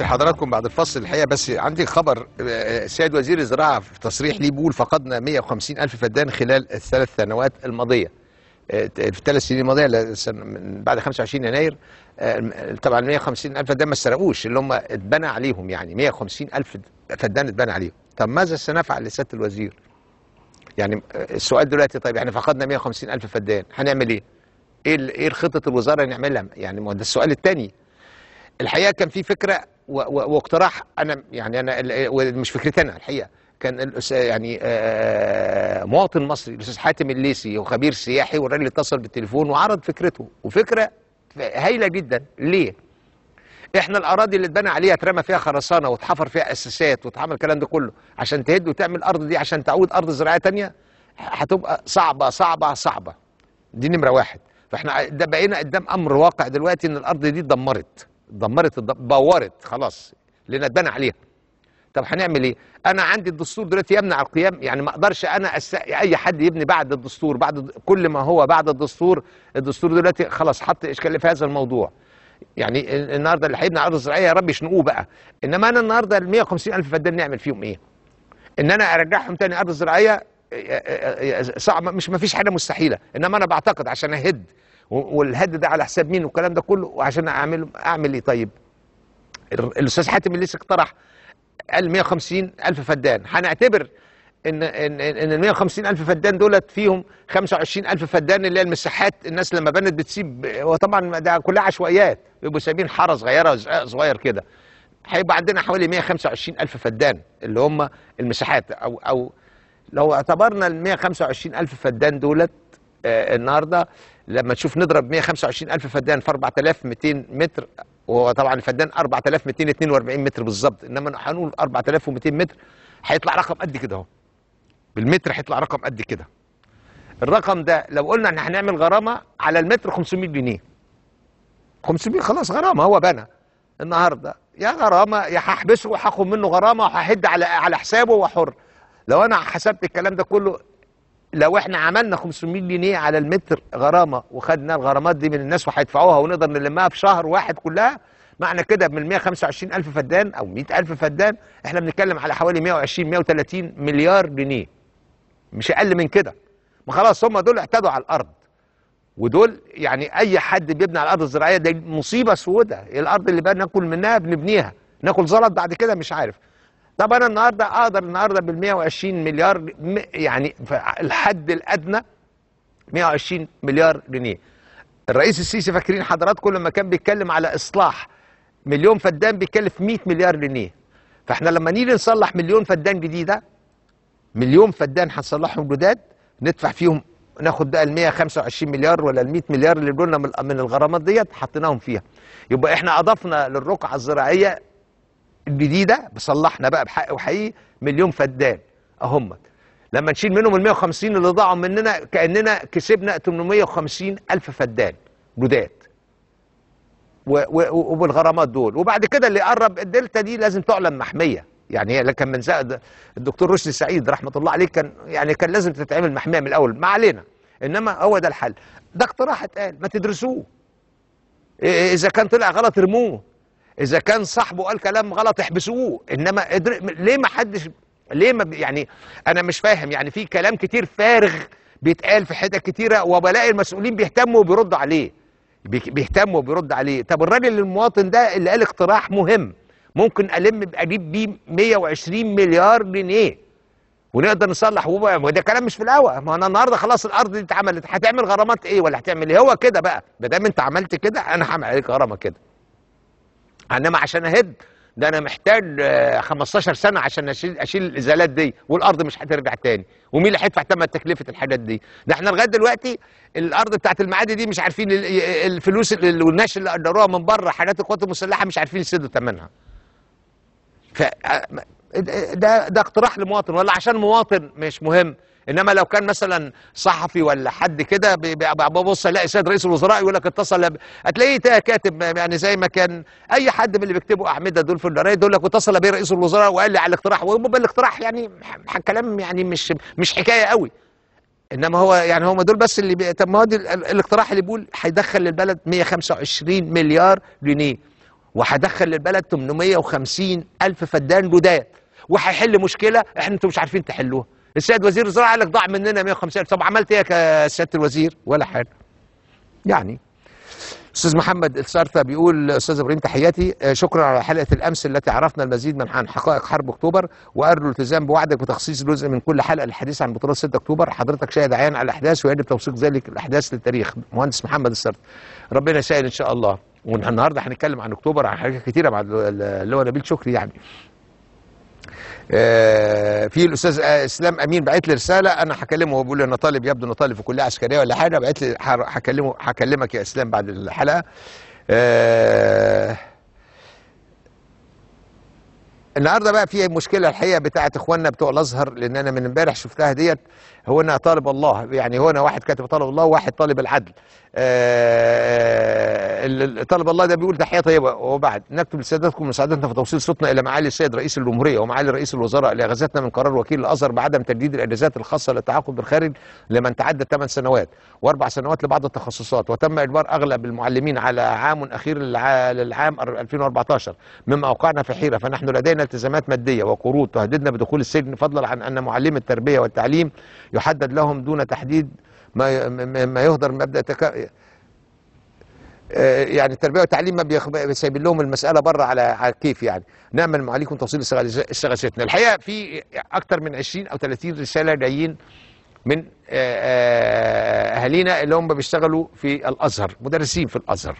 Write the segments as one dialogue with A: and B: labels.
A: لحضراتكم بعد الفصل الحقيقه بس عندي خبر السيد آه، آه، وزير الزراعه في تصريح ليه بيقول فقدنا 150 الف فدان خلال الثلاث سنوات الماضيه آه، في الثلاث سنين الماضيه من بعد 25 يناير طبعا 150 الف فدان ما سرقوش اللي هم اتبنى عليهم يعني 150 الف فدان اتبنى عليهم طب ماذا سنفعل لسياده الوزير؟ يعني السؤال دلوقتي طيب احنا يعني فقدنا 150 الف فدان هنعمل ايه؟ ايه ايه خطه الوزاره نعملها؟ يعني ما ده السؤال الثاني الحقيقه كان في فكره واقتراح انا يعني انا مش فكرتي انا الحقيقه كان يعني مواطن مصري الاستاذ حاتم الليسي وخبير سياحي والراجل اتصل بالتليفون وعرض فكرته وفكره هايله جدا ليه؟ احنا الاراضي اللي اتبنى عليها اترمى فيها خرسانه واتحفر فيها اساسات واتعمل الكلام ده كله عشان تهد وتعمل الارض دي عشان تعود ارض زراعيه ثانيه هتبقى صعبه صعبه صعبه دي نمره واحد فاحنا ده بقينا قدام امر واقع دلوقتي ان الارض دي اتدمرت دمرت بورت خلاص اللي اتبنى عليها طب هنعمل ايه انا عندي الدستور دلوقتي يمنع القيام يعني ما اقدرش انا أس... اي حد يبني بعد الدستور بعد كل ما هو بعد الدستور الدستور دلوقتي خلاص حط اشكاليه في هذا الموضوع يعني النهارده اللي هيبني ارض زراعيه يا رب يشنقوه بقى انما انا النهارده ال 150 الف فدان نعمل فيهم ايه ان انا ارجعهم تاني ارض زراعيه صعب مش ما فيش حاجه مستحيله انما انا بعتقد عشان اهد والهد ده على حساب مين والكلام ده كله وعشان اعمل اعمل ايه طيب الاستاذ حاتم الليثي اقترح قال 150 الف فدان هنعتبر ان ان ان ال 150 الف فدان دولت فيهم 25 الف فدان اللي هي المساحات الناس لما بنت بتسيب وطبعا ده كلها عشوائيات بيبقوا سايبين حاره صغيره صغير كده هيبقى عندنا حوالي 125 الف فدان اللي هم المساحات او او لو اعتبرنا ال 125 الف فدان دولت آه، النهارده لما تشوف نضرب 125000 فدان في 4200 متر وهو طبعا الفدان 4242 متر بالظبط انما هنقول 4200 متر هيطلع رقم قد كده اهو بالمتر هيطلع رقم قد كده الرقم ده لو قلنا ان هنعمل غرامه على المتر 500 جنيه 500 خلاص غرامه هو بنى النهارده يا غرامه يا هحبسه وهاخد منه غرامه وهحد على على حسابه وحر لو انا حسبت الكلام ده كله لو احنا عملنا 500 جنيه على المتر غرامه وخدنا الغرامات دي من الناس وهيدفعوها ونقدر نلمها في شهر واحد كلها معنى كده من 125 الف فدان او 100 الف فدان احنا بنتكلم على حوالي 120 130 مليار جنيه مش اقل من كده ما خلاص هم دول اعتدوا على الارض ودول يعني اي حد بيبني على الارض الزراعيه ده مصيبه سودة الارض اللي بقى ناكل منها بنبنيها ناكل زلط بعد كده مش عارف طب انا النهارده اقدر النهارده بال 120 مليار يعني الحد الادنى 120 مليار جنيه الرئيس السيسي فاكرين حضراتكم لما كان بيتكلم على اصلاح مليون فدان بيكلف 100 مليار جنيه فاحنا لما نيجي نصلح مليون فدان جديده مليون فدان هنصلحهم جداد ندفع فيهم ناخد بقى ال 125 مليار ولا ال 100 مليار اللي قلنا من الغرامات ديت حطيناهم فيها يبقى احنا اضفنا للرقعه الزراعيه الجديده بصلحنا بقى بحق وحقيقي مليون فدان اهم لما نشيل منهم ال 150 اللي ضاعوا مننا كاننا كسبنا 850 الف فدان جداد وبالغرامات دول وبعد كده اللي قرب الدلتا دي لازم تعلن محميه يعني هي كان من زائد الدكتور رشدي سعيد رحمه الله عليه كان يعني كان لازم تتعمل محميه من الاول ما علينا انما هو ده الحل ده اقتراح اتقال ما تدرسوه اذا كان طلع غلط ارموه اذا كان صاحبه قال كلام غلط احبسوه انما قدر ليه ما حدش ليه ما يعني انا مش فاهم يعني في كلام كتير فارغ بيتقال في حتت كتيره وبلاقي المسؤولين بيهتموا وبيردوا عليه بيهتموا وبيرد عليه طب الراجل المواطن ده اللي قال اقتراح مهم ممكن الم اجيب بيه 120 مليار جنيه ونقدر نصلح وده كلام مش في الهوا ما انا النهارده خلاص الارض دي اتعملت هتعمل غرامات ايه ولا هتعمل ايه هو كده بقى ما دام انت عملت كده انا هعمل عليك غرامه كده انما عشان اهد ده انا محتاج 15 آه، سنه عشان اشيل اشيل الازالات دي والارض مش هترجع تاني ومين اللي هيدفع ثمن تكلفه الحاجات دي ده احنا لغايه دلوقتي الارض بتاعت المعادي دي مش عارفين الفلوس والناس اللي قدروها من بره حاجات القوات المسلحه مش عارفين يسدوا ثمنها ف آه، ده ده اقتراح لمواطن ولا عشان مواطن مش مهم انما لو كان مثلا صحفي ولا حد كده ببص الاقي سيد رئيس الوزراء يقول لك اتصل هتلاقيه كاتب يعني زي ما كان اي حد من اللي بيكتبوا احمده دول في القرايه دول لك اتصل بيه رئيس الوزراء وقال لي على الاقتراح بالاقتراح يعني كلام يعني مش مش حكايه قوي انما هو يعني هم دول بس اللي بي... طب ما هو الاقتراح اللي بيقول هيدخل للبلد 125 مليار جنيه وهيدخل للبلد 850 الف فدان جداد وهيحل مشكله احنا انتوا مش عارفين تحلوها السيد وزير الزراعه قال لك ضاع مننا 150 طب عملت ايه يا سياده الوزير ولا حاجه يعني استاذ محمد السارتا بيقول استاذ ابراهيم تحياتي آه، شكرا على حلقه الامس التي عرفنا المزيد من عن حقائق حرب اكتوبر وارجو الالتزام بوعدك بتخصيص جزء من كل حلقه للحديث عن بطولات 6 اكتوبر حضرتك شاهد عيان على الاحداث ويجب توثيق ذلك الاحداث للتاريخ مهندس محمد السارتا ربنا يسهل ان شاء الله والنهارده هنتكلم عن اكتوبر عن حاجات كثيره مع اللي هو نبيل شكري يعني آه، في الاستاذ آه، اسلام امين بعت لي رساله انا هكلمه هو بيقول لي انا طالب يبدو انه طالب في كليه عسكريه ولا حاجه بعت لي هكلمه هكلمك يا اسلام بعد الحلقه آه، النهارده بقى في مشكله الحقيقه بتاعت اخواننا بتوع الازهر لان انا من امبارح شفتها ديت هو انا طالب الله يعني هو انا واحد كاتب طالب الله وواحد طالب العدل آه، طالب الله ده بيقول تحيه طيبه وبعد نكتب لسيادتكم مساعدتنا في توصيل صوتنا الى معالي السيد رئيس الجمهوريه ومعالي رئيس الوزراء لاغاثتنا من قرار وكيل الازهر بعدم تجديد الاجازات الخاصه للتعاقد بالخارج لمن تعدى 8 سنوات واربع سنوات لبعض التخصصات وتم اجبار اغلب المعلمين على عام اخير للعام 2014 مما اوقعنا في حيره فنحن لدينا التزامات مادية وقروض تهددنا بدخول السجن فضلا عن أن معلم التربية والتعليم يحدد لهم دون تحديد ما ما يهدر مبدأ تكا... آه، يعني التربيه والتعليم ما بيخب... سايبين لهم المساله بره على على كيف يعني نامل نعم، معاليكم توصيل استغاثتنا الحقيقه في اكثر من 20 او 30 رساله جايين من آه، آه، اهالينا اللي هم بيشتغلوا في الازهر مدرسين في الازهر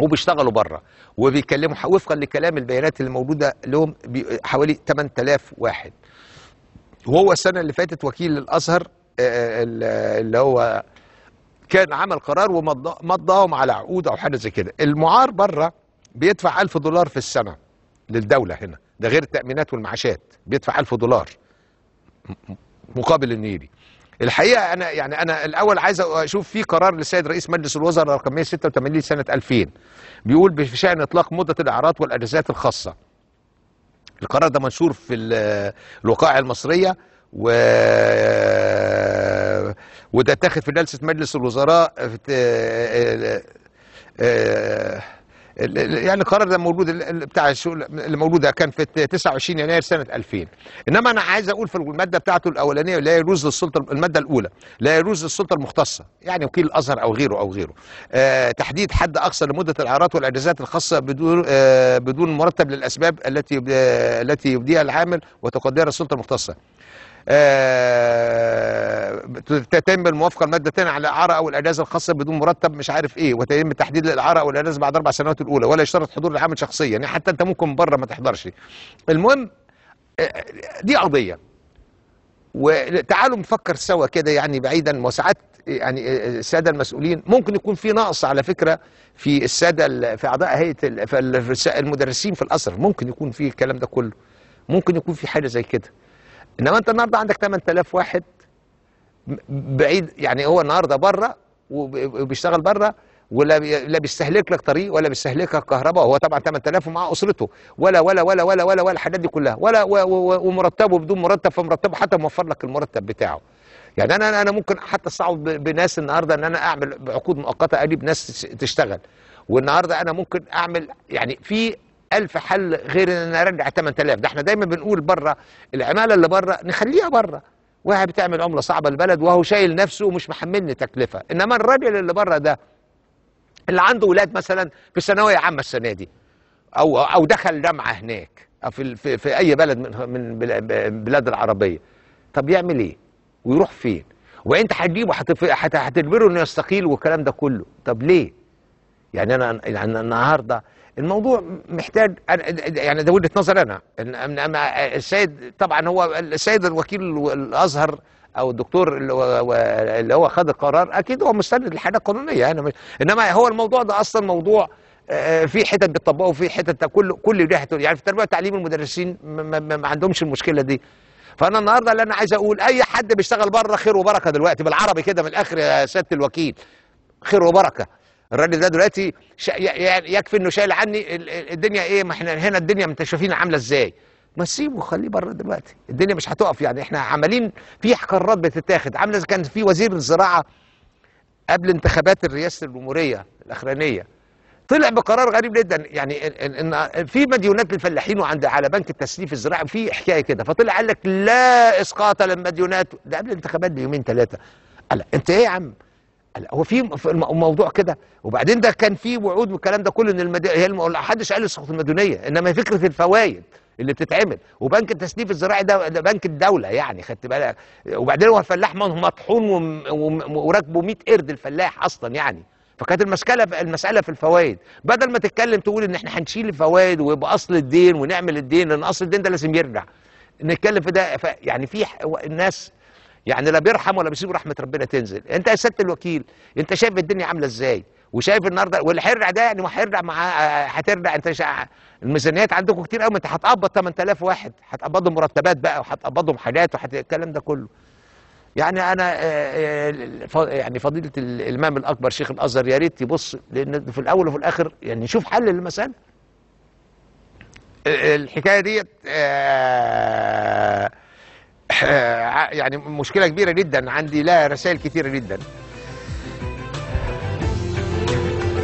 A: وبيشتغلوا بره وبيكلموا وفقا لكلام البيانات اللي موجوده لهم حوالي 8000 واحد وهو السنه اللي فاتت وكيل الازهر اللي هو كان عمل قرار ومضاهم على عقود او حاجه زي كده المعار بره بيدفع 1000 دولار في السنه للدوله هنا ده غير التامينات والمعاشات بيدفع 1000 دولار مقابل انه يجي الحقيقه انا يعني انا الاول عايز اشوف في قرار للسيد رئيس مجلس الوزراء رقم 186 سنه 2000 بيقول بشان اطلاق مده الاعارات والاجازات الخاصه القرار ده منشور في الوقائع المصريه و وده اتاخد في جلسه مجلس الوزراء في... آه، آه، آه، يعني القرار ده موجود بتاع الشؤون اللي ده كان في 29 يناير سنه 2000 انما انا عايز اقول في الماده بتاعته الاولانيه لا يجوز للسلطه الماده الاولى لا يجوز للسلطه المختصه يعني وكيل الازهر او غيره او غيره آه تحديد حد اقصى لمده الاعارات والاجازات الخاصه بدون آه بدون مرتب للاسباب التي آه التي يبديها العامل وتقدرها السلطه المختصه آه، تتم الموافقه المادتين على الاعاره او الاجازه الخاصه بدون مرتب مش عارف ايه وتتم تحديد الاعاره او الاجازه بعد اربع سنوات الاولى ولا يشترط حضور العامل شخصيا يعني حتى انت ممكن بره ما تحضرش المهم آه، دي قضيه وتعالوا نفكر سوا كده يعني بعيدا وساعات يعني آه، الساده المسؤولين ممكن يكون في نقص على فكره في الساده في اعضاء هيئه المدرسين في الاسر ممكن يكون في الكلام ده كله ممكن يكون في حاجه زي كده انما انت النهارده عندك 8000 واحد بعيد يعني هو النهارده بره وبيشتغل بره ولا لا بيستهلك لك طريق ولا بيستهلك لك كهرباء هو طبعا 8000 ومعاه اسرته ولا ولا ولا ولا ولا ولا الحاجات دي كلها ولا ومرتبه بدون مرتب فمرتبه حتى موفر لك المرتب بتاعه يعني انا انا ممكن حتى استعوض بناس النهارده ان انا اعمل عقود مؤقته اجيب ناس تشتغل والنهارده انا ممكن اعمل يعني في 1000 حل غير ان انا ارجع 8000 ده احنا دايما بنقول بره العماله اللي بره نخليها بره واحد بتعمل عمله صعبه البلد وهو شايل نفسه ومش محملني تكلفه انما الراجل اللي بره ده اللي عنده ولاد مثلا في الثانويه عامه السنه دي او او دخل جامعه هناك او في في, في اي بلد من من بلاد العربيه طب يعمل ايه ويروح فين وانت هتجيبه هتجبره انه يستقيل والكلام ده كله طب ليه يعني انا يعني النهارده الموضوع محتاج يعني ده وجهه نظر انا اما السيد طبعا هو السيد الوكيل الازهر او الدكتور اللي هو خد القرار اكيد هو مستند لحاجه قانونيه انا يعني انما هو الموضوع ده اصلا موضوع آه، في حتت بتطبقه وفي حتت كل كل ليه يعني في التربيه وتعليم المدرسين ما عندهمش المشكله دي فانا النهارده اللي انا عايز اقول اي حد بيشتغل بره خير وبركه دلوقتي بالعربي كده من الاخر يا سياده الوكيل خير وبركه الراجل ده دلوقتي شا يعني يكفي انه شايل عني الدنيا ايه ما احنا هنا الدنيا انت شايفين عامله ازاي ما سيبه خليه بره دلوقتي الدنيا مش هتقف يعني احنا عمالين في قرارات بتتاخد عامله كان في وزير الزراعه قبل انتخابات الرئاسه الجمهوريه الاخرانيه طلع بقرار غريب جدا يعني ان في مديونات للفلاحين وعند على بنك التسليف الزراعي في حكايه كده فطلع قال لك لا اسقاط للمديونات ده قبل الانتخابات بيومين ثلاثه قال انت ايه يا عم هو في موضوع كده وبعدين ده كان في وعود والكلام ده كله ان المد... هي الم... حدش قال السقوط المدنيه انما فكره الفوائد اللي بتتعمل وبنك التسليف الزراعي ده, ده بنك الدوله يعني خدت بالك وبعدين هو الفلاح مطحون وراكبه 100 قرد الفلاح اصلا يعني فكانت المشكله المساله في الفوائد بدل ما تتكلم تقول ان احنا هنشيل الفوائد ويبقى اصل الدين ونعمل الدين لان اصل الدين ده لازم يرجع نتكلم في ده يعني في الناس يعني لا بيرحم ولا بيسيب رحمه ربنا تنزل انت يا سياده الوكيل انت شايف الدنيا عامله ازاي وشايف النهارده والحرع ده يعني حرع مع هترجع انت شا... الميزانيات عندكم كتير قوي انت هتقبض 8000 واحد هتقبضهم مرتبات بقى وهتقبضهم حاجات وحت... الكلام ده كله يعني انا آه، آه، يعني فضيله الامام الاكبر شيخ الازهر يا ريت يبص لان في الاول وفي الاخر يعني نشوف حل للمساله آه، الحكايه ديت آه يعني مشكله كبيره جدا عندي لها رسائل كثيرة جدا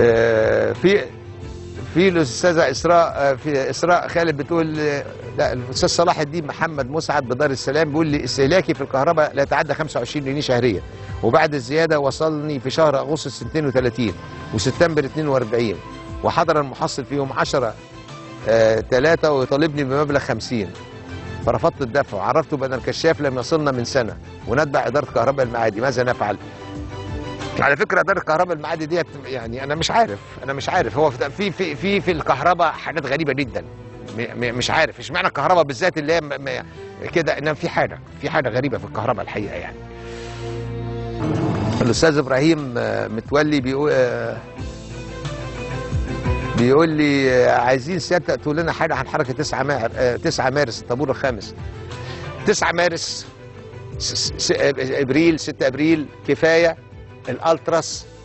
A: آه، في في الاستاذه اسراء آه، في اسراء خالد بتقول آه، لا الاستاذ صلاح الدين محمد مسعد بدار السلام بيقول لي استهلاكي في الكهرباء لا يتعدى 25 جنيه شهريا وبعد الزياده وصلني في شهر اغسطس 32 وسبتمبر 42 وحضر المحصل في يوم 10 3 ويطالبني بمبلغ 50 فرفضت الدفع وعرفته بأن الكشاف لم يصلنا من سنة ونتبع إدارة كهرباء المعادي ماذا نفعل؟ على فكره اداره الكهرباء المعادي ديت يعني انا مش عارف انا مش عارف هو في في في في الكهرباء حاجات غريبه جدا مش عارف اشمعنى الكهرباء بالذات اللي هي كده انما في حاجه في حاجه غريبه في الكهرباء الحقيقه يعني الاستاذ ابراهيم آه، متولي بيقول آه، بيقول لي آه، عايزين سيادتك تقول لنا حاجه عن حركه 9 ماهر 9 مارس الطابور الخامس 9 مارس آه، آه، ابريل 6 ابريل كفايه الالتراس